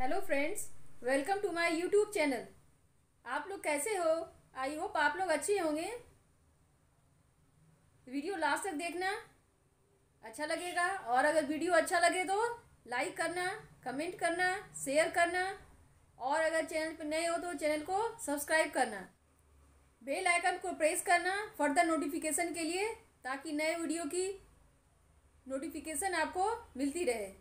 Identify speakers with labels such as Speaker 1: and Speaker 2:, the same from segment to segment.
Speaker 1: hello friends welcome to my YouTube channel आप लोग कैसे हो आई होप आप लोग अच्छे होंगे वीडियो लास्ट तक देखना अच्छा लगेगा और अगर वीडियो अच्छा लगे तो लाइक करना कमेंट करना शेयर करना और अगर चैनल पर नए हो तो चैनल को सब्सक्राइब करना बेल आइकन को प्रेस करना फर्दर नोटिफिकेशन के लिए ताकि नए वीडियो की नोटिफिकेशन आपको मिलती रहे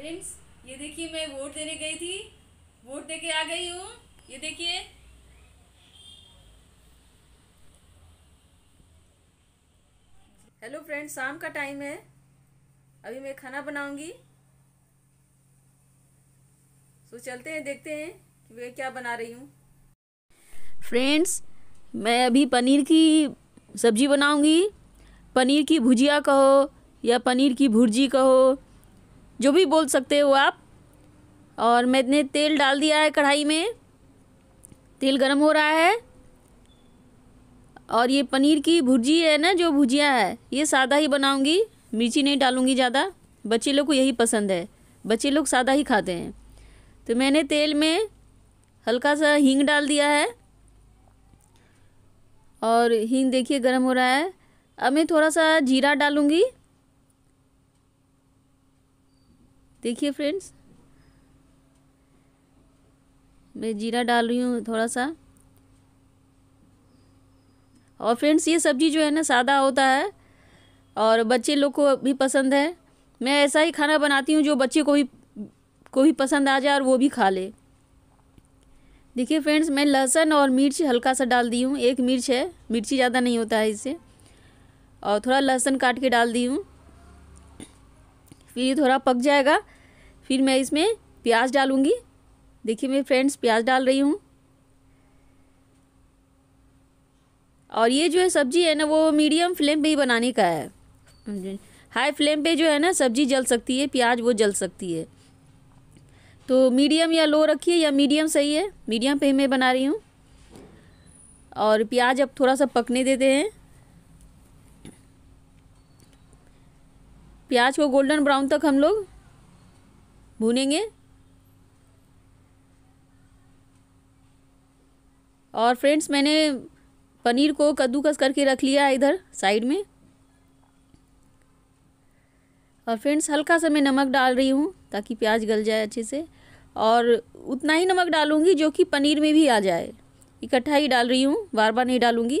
Speaker 1: फ्रेंड्स ये देखिए मैं वोट देने गई थी वोट दे के आ गई हूँ ये देखिए हेलो फ्रेंड्स शाम का टाइम है अभी मैं खाना बनाऊंगी सो चलते हैं देखते हैं कि मैं क्या बना रही हूँ फ्रेंड्स मैं अभी पनीर की सब्जी बनाऊंगी पनीर की भुजिया कहो या पनीर की भुर्जी कहो जो भी बोल सकते हो आप और मैंने तेल डाल दिया है कढ़ाई में तेल गर्म हो रहा है और ये पनीर की भुर्जी है ना जो भुजिया है ये सादा ही बनाऊंगी मिर्ची नहीं डालूंगी ज़्यादा बच्चे लोग को यही पसंद है बच्चे लोग सादा ही खाते हैं तो मैंने तेल में हल्का सा हींग डाल दिया है और हींग देखिए गर्म हो रहा है अब मैं थोड़ा सा जीरा डालूंगी देखिए फ्रेंड्स मैं जीरा डाल रही हूँ थोड़ा सा और फ्रेंड्स ये सब्ज़ी जो है ना सादा होता है और बच्चे लोग को भी पसंद है मैं ऐसा ही खाना बनाती हूँ जो बच्चे को भी को भी पसंद आ जाए और वो भी खा ले देखिए फ्रेंड्स मैं लहसुन और मिर्च हल्का सा डाल दी हूँ एक मिर्च है मिर्ची ज़्यादा नहीं होता है इससे और थोड़ा लहसुन काट के डाल दी हूँ फिर ये थोड़ा पक जाएगा फिर मैं इसमें प्याज डालूँगी देखिए मेरे फ्रेंड्स प्याज डाल रही हूँ और ये जो है सब्ज़ी है ना वो मीडियम फ्लेम पे ही बनाने का है हाई फ्लेम पे जो है ना सब्ज़ी जल सकती है प्याज वो जल सकती है तो मीडियम या लो रखिए या मीडियम सही है मीडियम पे मैं बना रही हूँ और प्याज अब थोड़ा सा पकने देते हैं प्याज को गोल्डन ब्राउन तक हम लोग भूनेंगे और फ्रेंड्स मैंने पनीर को कद्दूकस करके रख लिया है इधर साइड में और फ्रेंड्स हल्का सा मैं नमक डाल रही हूँ ताकि प्याज गल जाए अच्छे से और उतना ही नमक डालूँगी जो कि पनीर में भी आ जाए इकट्ठा ही डाल रही हूँ बार बार नहीं डालूँगी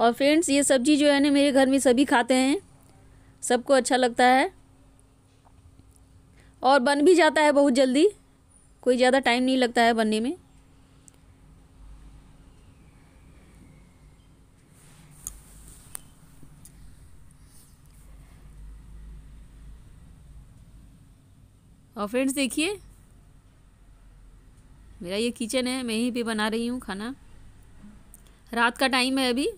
Speaker 1: और फ्रेंड्स ये सब्जी जो है ना मेरे घर में सभी खाते हैं सबको अच्छा लगता है और बन भी जाता है बहुत जल्दी कोई ज़्यादा टाइम नहीं लगता है बनने में और फ्रेंड्स देखिए मेरा ये किचन है मैं यहीं पे बना रही हूँ खाना रात का टाइम है अभी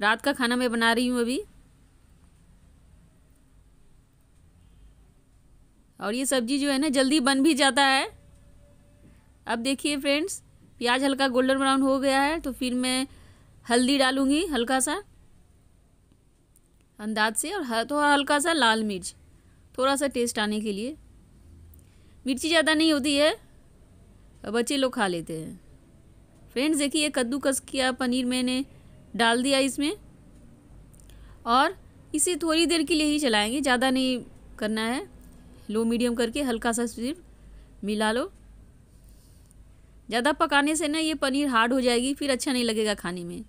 Speaker 1: रात का खाना मैं बना रही हूँ अभी और ये सब्जी जो है ना जल्दी बन भी जाता है अब देखिए फ्रेंड्स प्याज हल्का गोल्डन ब्राउन हो गया है तो फिर मैं हल्दी डालूँगी हल्का सा अंदाज से और थोड़ा हल्का सा लाल मिर्च थोड़ा सा टेस्ट आने के लिए मिर्ची ज़्यादा नहीं होती है बच्चे लोग खा लेते हैं फ्रेंड्स देखिए कद्दूकस किया पनीर मैंने डाल दिया इसमें और इसे थोड़ी देर के लिए ही चलाएंगे ज़्यादा नहीं करना है लो मीडियम करके हल्का सा सिर्फ मिला लो ज़्यादा पकाने से ना ये पनीर हार्ड हो जाएगी फिर अच्छा नहीं लगेगा खाने में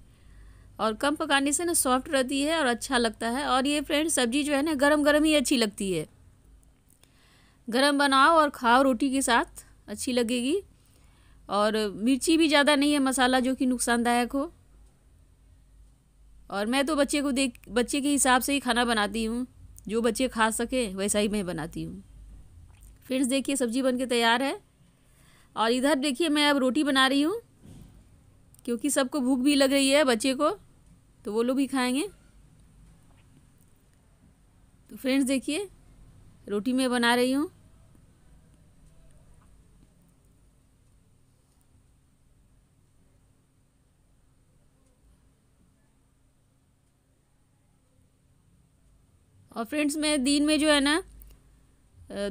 Speaker 1: और कम पकाने से ना सॉफ्ट रहती है और अच्छा लगता है और ये फ्रेंड सब्जी जो है ना गरम गरम ही अच्छी लगती है गरम बनाओ और खाओ रोटी के साथ अच्छी लगेगी और मिर्ची भी ज़्यादा नहीं है मसाला जो कि नुकसानदायक हो और मैं तो बच्चे को देख बच्चे के हिसाब से ही खाना बनाती हूँ जो बच्चे खा सके वैसा ही मैं बनाती हूँ फिर देखिए सब्जी बन के तैयार है और इधर देखिए मैं अब रोटी बना रही हूँ क्योंकि सबको भूख भी लग रही है बच्चे को तो वो लोग भी खाएंगे तो फ्रेंड्स देखिए रोटी मैं बना रही हूँ और फ्रेंड्स मैं दिन में जो है ना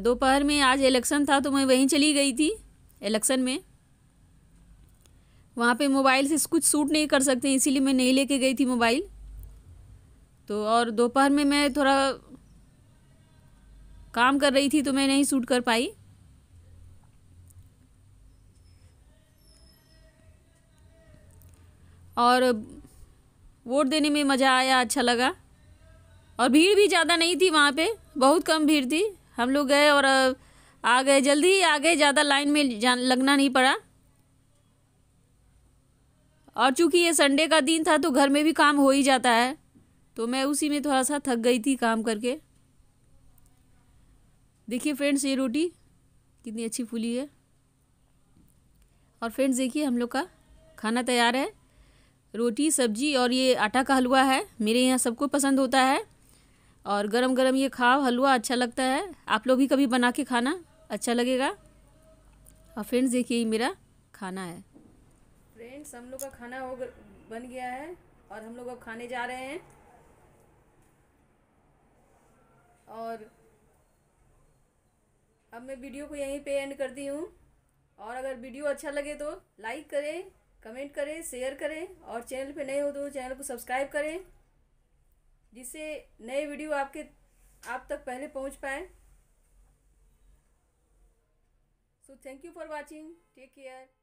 Speaker 1: दोपहर में आज इलेक्शन था तो मैं वहीं चली गई थी इलेक्शन में वहाँ पे मोबाइल से कुछ सूट नहीं कर सकते इसीलिए मैं नहीं लेके गई थी मोबाइल तो और दोपहर में मैं थोड़ा काम कर रही थी तो मैं नहीं सूट कर पाई और वोट देने में मज़ा आया अच्छा लगा और भीड़ भी ज़्यादा नहीं थी वहाँ पे बहुत कम भीड़ थी हम लोग गए और आ गए जल्दी ही आ गए ज़्यादा लाइन में लगना नहीं पड़ा और चूंकि ये संडे का दिन था तो घर में भी काम हो ही जाता है तो मैं उसी में थोड़ा सा थक गई थी काम करके देखिए फ्रेंड्स ये रोटी कितनी अच्छी फूली है और फ्रेंड्स देखिए हम लोग का खाना तैयार है रोटी सब्जी और ये आटा का हलवा है मेरे यहाँ सबको पसंद होता है और गरम गरम ये खाओ हलवा अच्छा लगता है आप लोग भी कभी बना के खाना अच्छा लगेगा और फ्रेंड्स देखिए मेरा खाना है फ्रेंड्स हम लोग का खाना हो बन गया है और हम लोग अब खाने जा रहे हैं और अब मैं वीडियो को यहीं पे एंड करती हूँ और अगर वीडियो अच्छा लगे तो लाइक करें कमेंट करें शेयर करें और चैनल पे नए हो तो चैनल को सब्सक्राइब करें जिससे नए वीडियो आपके आप तक पहले पहुंच पाए so thank you for watching take care